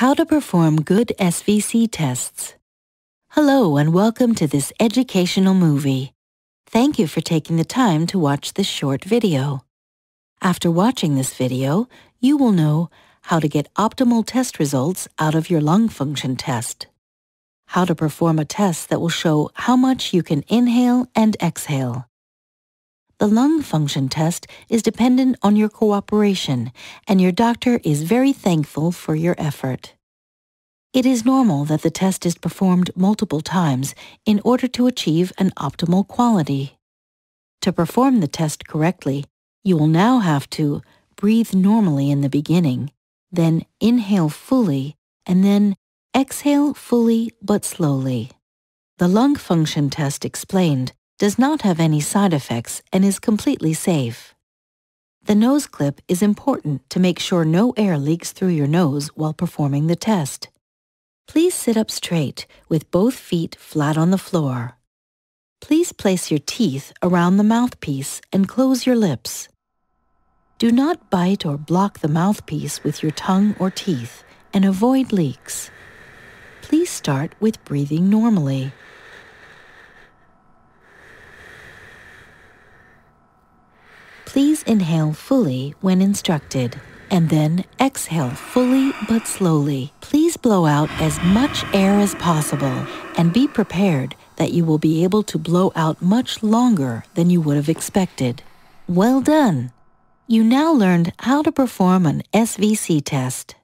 How to Perform Good SVC Tests. Hello and welcome to this educational movie. Thank you for taking the time to watch this short video. After watching this video, you will know how to get optimal test results out of your lung function test, how to perform a test that will show how much you can inhale and exhale, the lung function test is dependent on your cooperation, and your doctor is very thankful for your effort. It is normal that the test is performed multiple times in order to achieve an optimal quality. To perform the test correctly, you will now have to breathe normally in the beginning, then inhale fully, and then exhale fully but slowly. The lung function test explained does not have any side effects, and is completely safe. The nose clip is important to make sure no air leaks through your nose while performing the test. Please sit up straight with both feet flat on the floor. Please place your teeth around the mouthpiece and close your lips. Do not bite or block the mouthpiece with your tongue or teeth and avoid leaks. Please start with breathing normally. Please inhale fully when instructed, and then exhale fully but slowly. Please blow out as much air as possible and be prepared that you will be able to blow out much longer than you would have expected. Well done! You now learned how to perform an SVC test.